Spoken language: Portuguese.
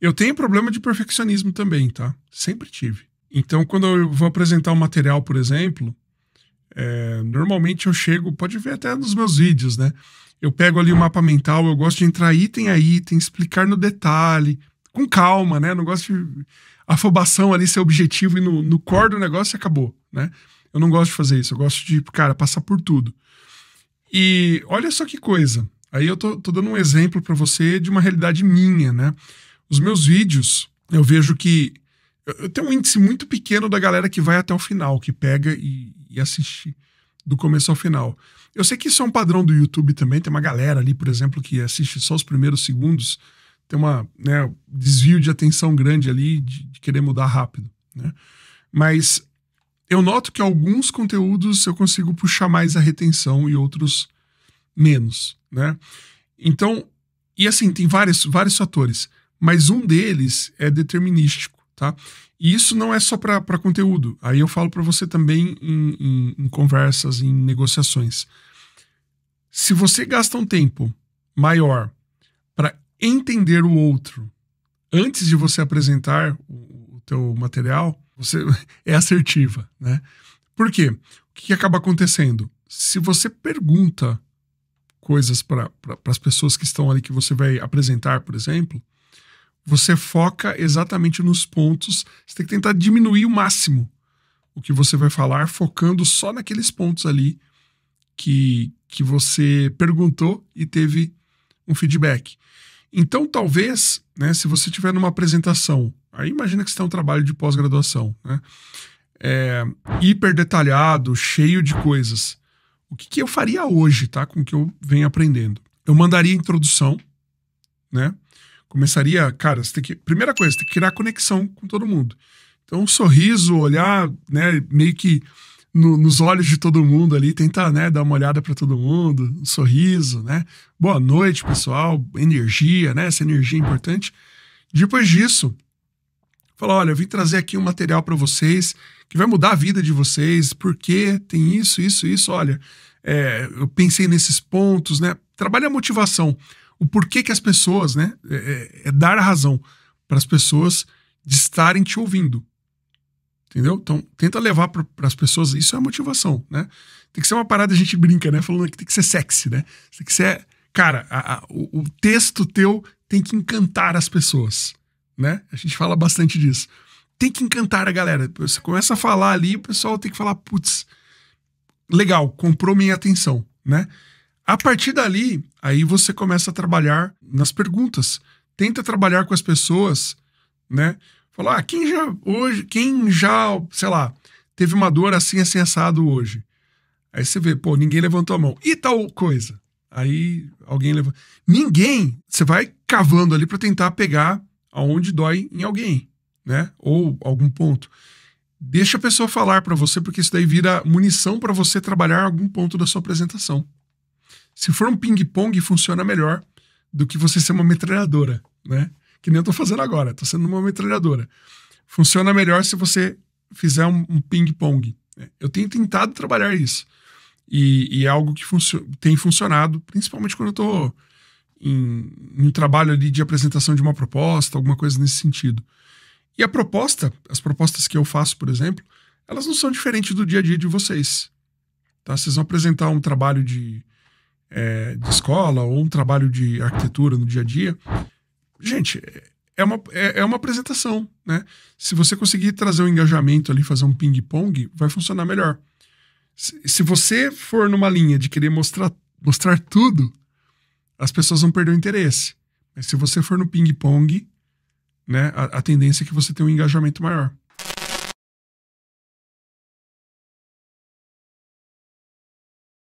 Eu tenho problema de perfeccionismo também, tá? Sempre tive. Então, quando eu vou apresentar um material, por exemplo, é, normalmente eu chego, pode ver até nos meus vídeos, né? Eu pego ali o mapa mental, eu gosto de entrar item a item, explicar no detalhe, com calma, né? Não gosto de afobação ali, ser objetivo e no, no core do negócio acabou, né? Eu não gosto de fazer isso, eu gosto de, cara, passar por tudo. E olha só que coisa. Aí eu tô, tô dando um exemplo para você de uma realidade minha, né? Os meus vídeos, eu vejo que eu tenho um índice muito pequeno da galera que vai até o final, que pega e, e assiste do começo ao final. Eu sei que isso é um padrão do YouTube também, tem uma galera ali, por exemplo, que assiste só os primeiros segundos, tem uma né, um desvio de atenção grande ali de, de querer mudar rápido, né? Mas eu noto que alguns conteúdos eu consigo puxar mais a retenção e outros menos, né? Então, e assim, tem vários, vários fatores mas um deles é determinístico, tá? E isso não é só para conteúdo. Aí eu falo para você também em, em, em conversas, em negociações. Se você gasta um tempo maior para entender o outro antes de você apresentar o, o teu material, você é assertiva, né? Por quê? O que acaba acontecendo? Se você pergunta coisas para pra, as pessoas que estão ali que você vai apresentar, por exemplo, você foca exatamente nos pontos. Você tem que tentar diminuir o máximo o que você vai falar, focando só naqueles pontos ali que, que você perguntou e teve um feedback. Então, talvez, né, se você tiver numa apresentação, aí imagina que você tem um trabalho de pós-graduação, né, é, hiper detalhado, cheio de coisas. O que, que eu faria hoje, tá? Com o que eu venho aprendendo? Eu mandaria a introdução, né? começaria, cara, você tem que. Primeira coisa, você tem que criar conexão com todo mundo. Então, um sorriso, olhar, né, meio que no, nos olhos de todo mundo ali, tentar, né, dar uma olhada para todo mundo, um sorriso, né? Boa noite, pessoal, energia, né? Essa energia é importante. Depois disso, falar, olha, eu vim trazer aqui um material para vocês que vai mudar a vida de vocês, porque tem isso, isso, isso, olha, é, eu pensei nesses pontos, né? Trabalha a motivação o porquê que as pessoas, né? É, é, é dar a razão para as pessoas de estarem te ouvindo. Entendeu? Então, tenta levar para as pessoas. Isso é motivação, né? Tem que ser uma parada, a gente brinca, né? Falando que tem que ser sexy, né? Tem que ser. Cara, a, a, o, o texto teu tem que encantar as pessoas, né? A gente fala bastante disso. Tem que encantar a galera. Você começa a falar ali, o pessoal tem que falar, putz, legal, comprou minha atenção, né? A partir dali, aí você começa a trabalhar nas perguntas. Tenta trabalhar com as pessoas, né? Falar, ah, quem já hoje, quem já, sei lá, teve uma dor assim, assim, assado hoje? Aí você vê, pô, ninguém levantou a mão. E tal coisa? Aí alguém levou. Ninguém, você vai cavando ali para tentar pegar aonde dói em alguém, né? Ou algum ponto. Deixa a pessoa falar para você, porque isso daí vira munição para você trabalhar algum ponto da sua apresentação. Se for um ping-pong, funciona melhor do que você ser uma metralhadora, né? Que nem eu tô fazendo agora, tô sendo uma metralhadora. Funciona melhor se você fizer um, um ping-pong. Né? Eu tenho tentado trabalhar isso. E, e é algo que funcio tem funcionado, principalmente quando eu tô em, em trabalho ali de apresentação de uma proposta, alguma coisa nesse sentido. E a proposta, as propostas que eu faço, por exemplo, elas não são diferentes do dia a dia de vocês. Tá? Vocês vão apresentar um trabalho de é, de escola ou um trabalho de arquitetura no dia a dia, gente, é uma, é, é uma apresentação, né? Se você conseguir trazer um engajamento ali, fazer um ping-pong, vai funcionar melhor. Se, se você for numa linha de querer mostrar, mostrar tudo, as pessoas vão perder o interesse. Mas se você for no ping-pong, né, a, a tendência é que você tenha um engajamento maior.